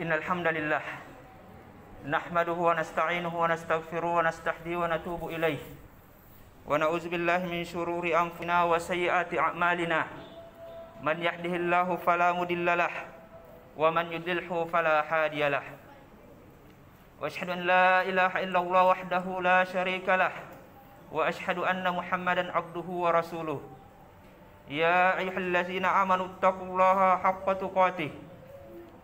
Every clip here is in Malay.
إن الحمد لله نحمده ونستعينه ونستغفره ونستحديه ونتوب إليه ونعوذ بالله من شرور أنفنا وسيئات أعمالنا من يهده الله فلا مدل له ومن يضلله فلا حادي له واشهد ان لا اله الا الله وحده لا شريك له واشهد ان محمدا عبده ورسوله يا ايها الذين امنوا اتقوا الله حق تقاته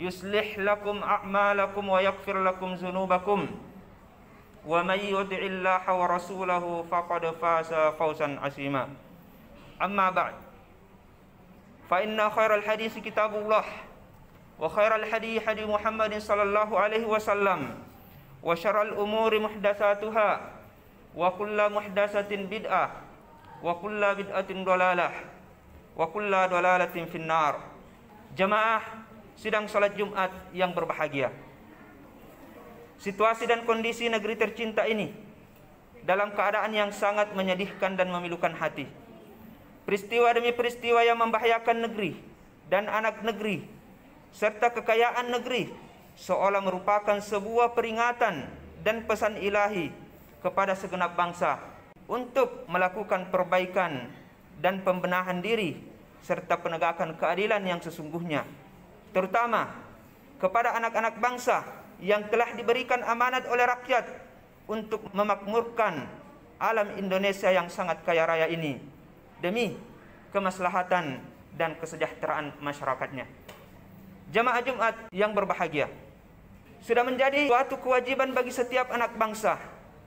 يصلح لكم أعمالكم ويغفر لكم ذنوبكم ومن يطع الله ورسوله فقد فاز فوزا عظيما أما بعد فإن خير الحديث كتاب الله وخير الحديث حديث محمد صلى الله عليه وسلم وشر الأمور محدثاتها وكل محدثة بدعة وكل بدعة ضلالة وكل ضلالة في النار جماعة sidang salat Jumat yang berbahagia. Situasi dan kondisi negeri tercinta ini dalam keadaan yang sangat menyedihkan dan memilukan hati. Peristiwa demi peristiwa yang membahayakan negeri dan anak negeri serta kekayaan negeri seolah merupakan sebuah peringatan dan pesan ilahi kepada segenap bangsa untuk melakukan perbaikan dan pembenahan diri serta penegakan keadilan yang sesungguhnya terutama kepada anak-anak bangsa yang telah diberikan amanat oleh rakyat untuk memakmurkan alam Indonesia yang sangat kaya raya ini demi kemaslahatan dan kesejahteraan masyarakatnya. Jemaah Jumat yang berbahagia, sudah menjadi suatu kewajiban bagi setiap anak bangsa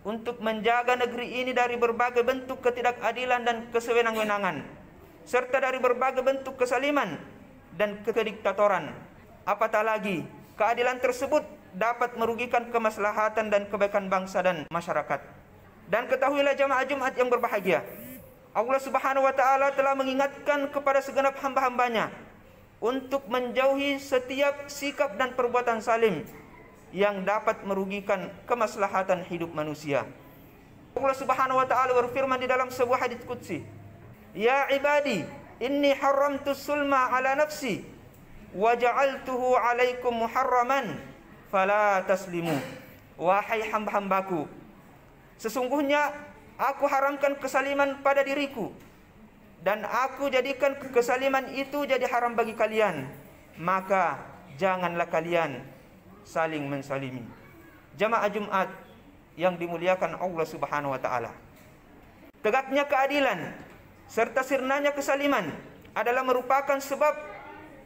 untuk menjaga negeri ini dari berbagai bentuk ketidakadilan dan kesewenang-wenangan serta dari berbagai bentuk kesaliman dan kediktatoran. Apatah lagi, keadilan tersebut dapat merugikan kemaslahatan dan kebaikan bangsa dan masyarakat. Dan ketahuilah jamaah Jumat yang berbahagia. Allah Subhanahu wa taala telah mengingatkan kepada segenap hamba-hambanya untuk menjauhi setiap sikap dan perbuatan salim yang dapat merugikan kemaslahatan hidup manusia. Allah Subhanahu wa taala berfirman di dalam sebuah hadis qudsi, "Ya ibadi, inni haramtu sulma ala nafsi wa ja'altuhu alaikum muharraman fala taslimu wahai hamba-hambaku sesungguhnya aku haramkan kesaliman pada diriku dan aku jadikan kesaliman itu jadi haram bagi kalian maka janganlah kalian saling mensalimi Jemaah jumat yang dimuliakan Allah Subhanahu wa taala tegaknya keadilan serta sirnanya kesaliman adalah merupakan sebab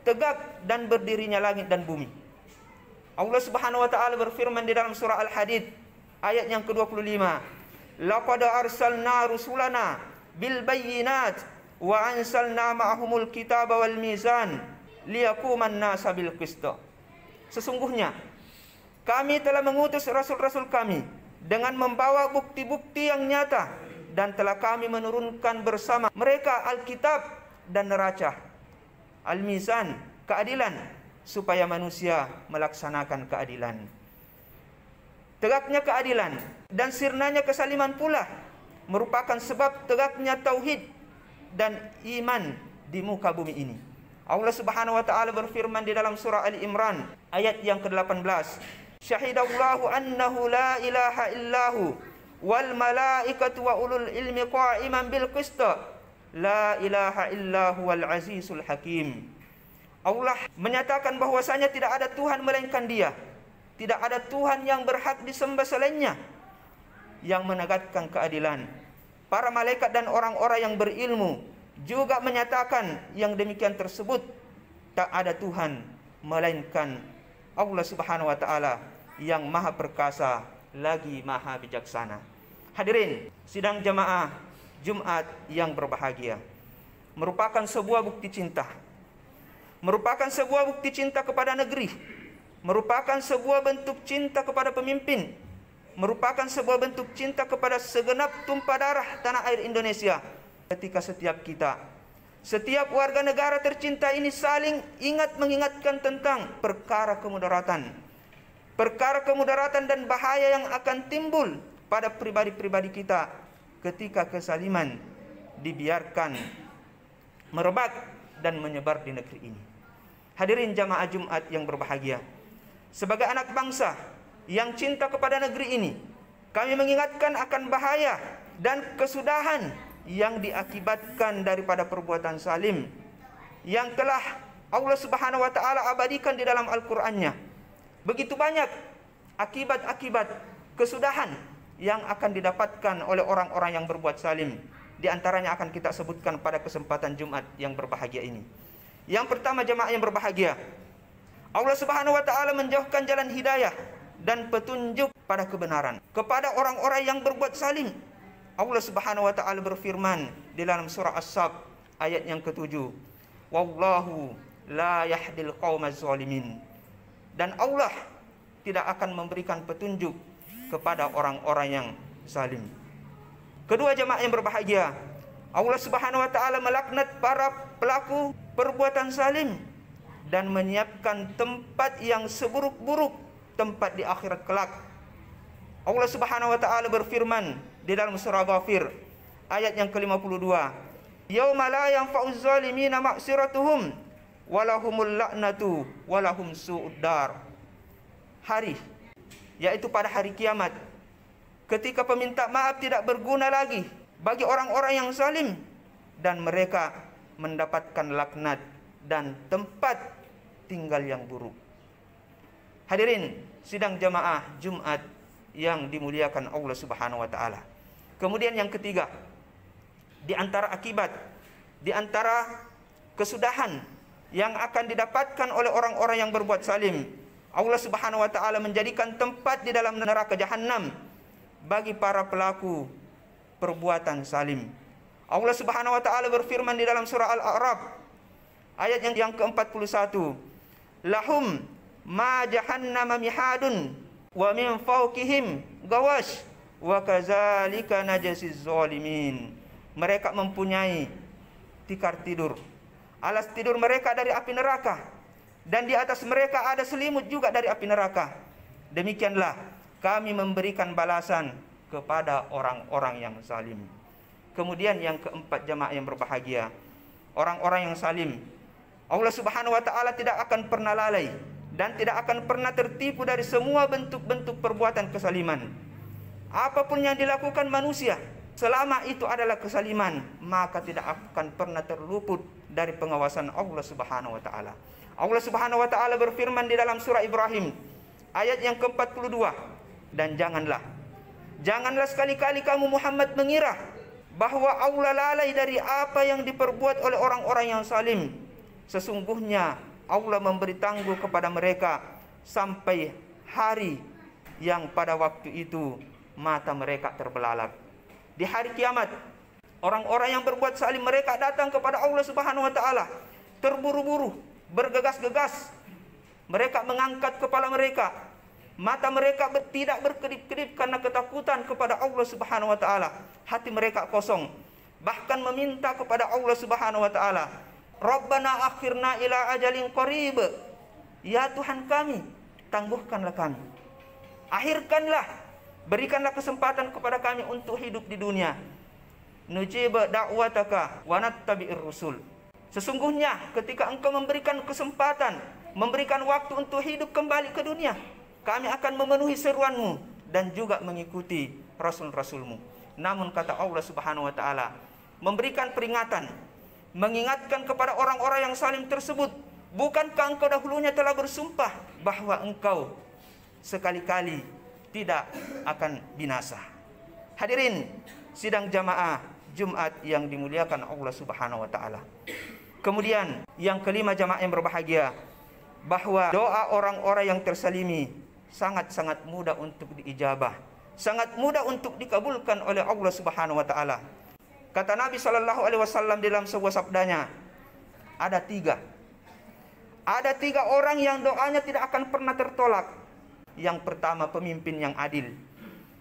tegak dan berdirinya langit dan bumi. Allah Subhanahu wa taala berfirman di dalam surah Al-Hadid ayat yang ke-25. Laqad arsalna rusulana bil bayyinat wa anzalna ma'humul kitaba wal mizan liyakuman nasa bil qist. Sesungguhnya kami telah mengutus rasul-rasul kami dengan membawa bukti-bukti yang nyata dan telah kami menurunkan bersama mereka Alkitab dan neraca Almisan keadilan supaya manusia melaksanakan keadilan. Tegaknya keadilan dan sirnanya kesaliman pula merupakan sebab tegaknya tauhid dan iman di muka bumi ini. Allah Subhanahu wa taala berfirman di dalam surah Ali Imran ayat yang ke-18. Syahidallahu annahu la ilaha illahu wal malaikatu wa ulul ilmi qa'iman bil qist la ilaha illa huwal azizul hakim Allah menyatakan bahwasanya tidak ada tuhan melainkan dia tidak ada tuhan yang berhak disembah selainnya yang menegakkan keadilan para malaikat dan orang-orang yang berilmu juga menyatakan yang demikian tersebut tak ada tuhan melainkan Allah Subhanahu wa taala yang maha perkasa lagi maha bijaksana. Hadirin sidang jamaah Jumat yang berbahagia merupakan sebuah bukti cinta. Merupakan sebuah bukti cinta kepada negeri. Merupakan sebuah bentuk cinta kepada pemimpin. Merupakan sebuah bentuk cinta kepada segenap tumpah darah tanah air Indonesia. Ketika setiap kita, setiap warga negara tercinta ini saling ingat mengingatkan tentang perkara kemudaratan perkara kemudaratan dan bahaya yang akan timbul pada pribadi-pribadi kita ketika kesaliman dibiarkan merebak dan menyebar di negeri ini. Hadirin jamaah Jumat yang berbahagia, sebagai anak bangsa yang cinta kepada negeri ini, kami mengingatkan akan bahaya dan kesudahan yang diakibatkan daripada perbuatan salim yang telah Allah Subhanahu wa taala abadikan di dalam Al-Qur'annya. Begitu banyak akibat-akibat kesudahan yang akan didapatkan oleh orang-orang yang berbuat salim. Di antaranya akan kita sebutkan pada kesempatan Jumat yang berbahagia ini. Yang pertama jemaah yang berbahagia. Allah Subhanahu wa taala menjauhkan jalan hidayah dan petunjuk pada kebenaran kepada orang-orang yang berbuat salim. Allah Subhanahu wa taala berfirman di dalam surah As-Saff ayat yang ketujuh. Wallahu la yahdil qaumaz zalimin dan Allah tidak akan memberikan petunjuk kepada orang-orang yang salim. Kedua jemaah yang berbahagia, Allah Subhanahu wa taala melaknat para pelaku perbuatan salim dan menyiapkan tempat yang seburuk-buruk tempat di akhirat kelak. Allah Subhanahu wa taala berfirman di dalam surah Ghafir ayat yang ke-52. Yauma la yanfa'uz zalimina ma'siratuhum walahumul laknatu walahum su'uddar hari yaitu pada hari kiamat ketika peminta maaf tidak berguna lagi bagi orang-orang yang salim, dan mereka mendapatkan laknat dan tempat tinggal yang buruk hadirin sidang jamaah Jumat yang dimuliakan Allah Subhanahu wa taala kemudian yang ketiga di antara akibat di antara kesudahan yang akan didapatkan oleh orang-orang yang berbuat salim. Allah Subhanahu wa taala menjadikan tempat di dalam neraka jahanam bagi para pelaku perbuatan salim. Allah Subhanahu wa taala berfirman di dalam surah Al-A'raf ayat yang yang ke-41. Lahum ma jahannama mihadun wa min fawqihim gawas wa kazalika najzi zalimin. Mereka mempunyai tikar tidur alas tidur mereka dari api neraka dan di atas mereka ada selimut juga dari api neraka demikianlah kami memberikan balasan kepada orang-orang yang salim kemudian yang keempat jemaah yang berbahagia orang-orang yang salim Allah Subhanahu wa taala tidak akan pernah lalai dan tidak akan pernah tertipu dari semua bentuk-bentuk perbuatan kesaliman apapun yang dilakukan manusia selama itu adalah kesaliman maka tidak akan pernah terluput dari pengawasan Allah Subhanahu wa taala. Allah Subhanahu wa taala berfirman di dalam surah Ibrahim ayat yang ke-42 dan janganlah janganlah sekali-kali kamu Muhammad mengira bahwa Allah lalai dari apa yang diperbuat oleh orang-orang yang salim. Sesungguhnya Allah memberi tangguh kepada mereka sampai hari yang pada waktu itu mata mereka terbelalak. Di hari kiamat, orang-orang yang berbuat salim mereka datang kepada Allah Subhanahu wa taala terburu-buru bergegas-gegas mereka mengangkat kepala mereka mata mereka tidak berkedip-kedip karena ketakutan kepada Allah Subhanahu wa taala hati mereka kosong bahkan meminta kepada Allah Subhanahu wa taala Rabbana akhirna ila ajalin qarib ya Tuhan kami tangguhkanlah kami akhirkanlah berikanlah kesempatan kepada kami untuk hidup di dunia nujib da'wataka wa nattabi'ir rusul. Sesungguhnya ketika engkau memberikan kesempatan, memberikan waktu untuk hidup kembali ke dunia, kami akan memenuhi seruanmu dan juga mengikuti rasul-rasulmu. Namun kata Allah Subhanahu wa taala, memberikan peringatan, mengingatkan kepada orang-orang yang salim tersebut, bukankah engkau dahulunya telah bersumpah bahawa engkau sekali-kali tidak akan binasa. Hadirin sidang jamaah Jumat yang dimuliakan Allah Subhanahu wa taala. Kemudian yang kelima jemaah yang berbahagia bahwa doa orang-orang yang tersalimi sangat-sangat mudah untuk diijabah, sangat mudah untuk dikabulkan oleh Allah Subhanahu wa taala. Kata Nabi sallallahu alaihi wasallam dalam sebuah sabdanya, ada tiga. Ada tiga orang yang doanya tidak akan pernah tertolak. Yang pertama pemimpin yang adil.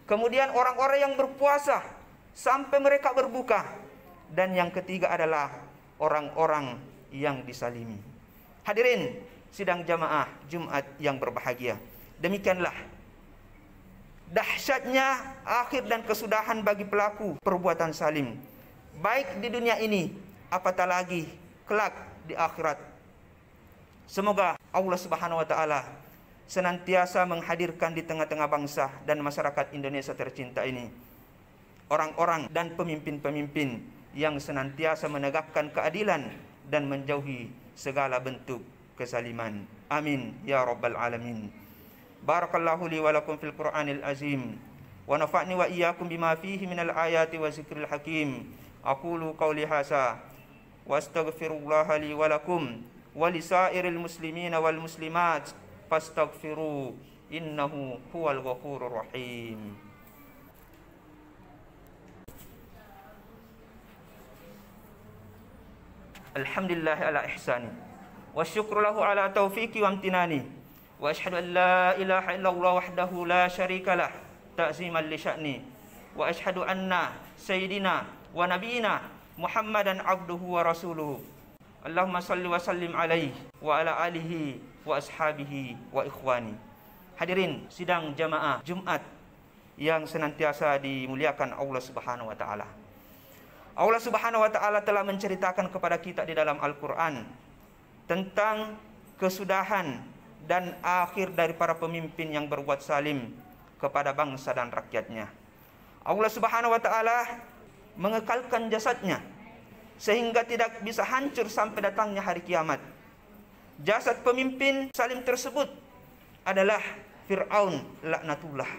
Kemudian orang-orang yang berpuasa sampai mereka berbuka dan yang ketiga adalah orang-orang yang disalimi hadirin sidang jamaah Jumat yang berbahagia demikianlah dahsyatnya akhir dan kesudahan bagi pelaku perbuatan salim baik di dunia ini apatah lagi kelak di akhirat semoga Allah Subhanahu wa taala senantiasa menghadirkan di tengah-tengah bangsa dan masyarakat Indonesia tercinta ini orang-orang dan pemimpin-pemimpin yang senantiasa menegakkan keadilan dan menjauhi segala bentuk kesaliman. Amin ya rabbal alamin. Barakallahu li wa lakum fil Qur'anil azim wa nafa'ni wa iyyakum bima fihi minal ayati wa zikril hakim. Aqulu qawli hasa wa astaghfirullah li wa lakum wa lisairil muslimin wal muslimat fastaghfiru innahu huwal ghafurur rahim. Hmm. Alhamdulillah ala ihsani wa syukrulahu ala taufiqi wa amtinani wa ashhadu an la ilaha illallah wahdahu la syarika lah ta'ziman li sya'ni wa ashhadu anna sayyidina wa nabiyina Muhammadan abduhu wa rasuluhu Allahumma salli wa sallim alaihi wa ala alihi wa ashabihi wa ikhwani Hadirin sidang jamaah Jumat yang senantiasa dimuliakan Allah Subhanahu wa taala. Allah Subhanahu wa taala telah menceritakan kepada kita di dalam Al-Qur'an tentang kesudahan dan akhir dari para pemimpin yang berbuat salim kepada bangsa dan rakyatnya. Allah Subhanahu wa taala mengekalkan jasadnya sehingga tidak bisa hancur sampai datangnya hari kiamat. Jasad pemimpin salim tersebut adalah Fir'aun laknatullah.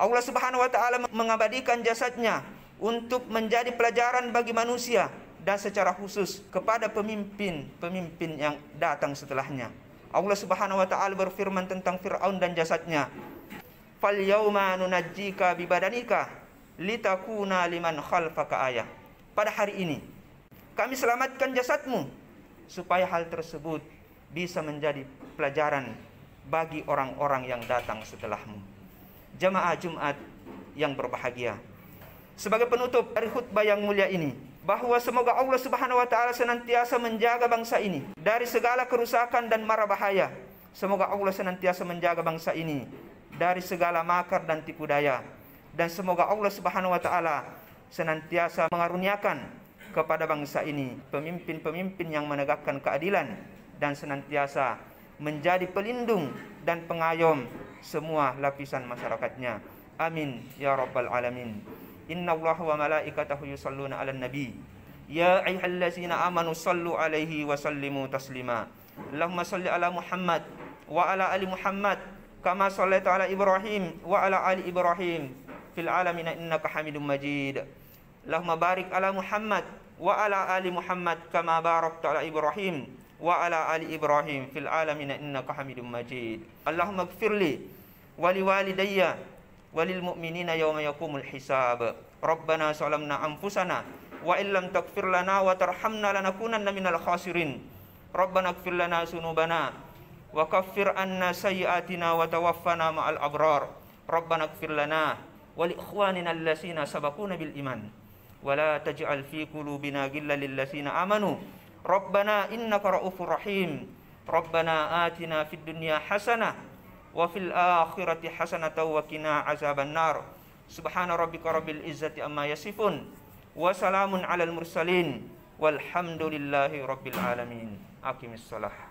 Allah Subhanahu wa taala mengabadikan jasadnya untuk menjadi pelajaran bagi manusia dan secara khusus kepada pemimpin-pemimpin yang datang setelahnya. Allah Subhanahu wa taala berfirman tentang Firaun dan jasadnya. Fal yauma nunajjika bi badanika litakuna liman khalfaka ayah. Pada hari ini kami selamatkan jasadmu supaya hal tersebut bisa menjadi pelajaran bagi orang-orang yang datang setelahmu. Jemaah Jumat yang berbahagia sebagai penutup dari khutbah yang mulia ini bahawa semoga Allah Subhanahu wa taala senantiasa menjaga bangsa ini dari segala kerusakan dan mara bahaya. Semoga Allah senantiasa menjaga bangsa ini dari segala makar dan tipu daya dan semoga Allah Subhanahu wa taala senantiasa mengaruniakan kepada bangsa ini pemimpin-pemimpin yang menegakkan keadilan dan senantiasa menjadi pelindung dan pengayom semua lapisan masyarakatnya. Amin ya rabbal alamin. إن الله وملائكته يصلون على النبي يا أيها الذين آمنوا صلوا عليه وسلموا تسليما اللهم صل على محمد وعلى آل محمد كما صليت على إبراهيم وعلى آل إبراهيم في العالمين إنك حميد مجيد اللهم بارك على محمد وعلى آل محمد كما باركت على إبراهيم وعلى آل إبراهيم في العالمين إنك حميد مجيد اللهم اغفر لي ولوالدي وللمؤمنين يوم يقوم الحساب ربنا سلمنا أنفسنا وإن لم تغفر لنا وترحمنا لنكونن من الخاسرين ربنا اغفر لنا ذنوبنا وكفر عنا سيئاتنا وتوفنا مع الأبرار ربنا اغفر لنا ولإخواننا الذين سبقونا بالإيمان ولا تجعل في قلوبنا غلا للذين آمنوا ربنا إنك رؤوف رحيم ربنا آتنا في الدنيا حسنة wa fil akhirati hasanatan wa qina azaban nar subhana rabbika rabbil izzati amma yasifun wa salamun alal mursalin walhamdulillahi rabbil alamin aqimissalah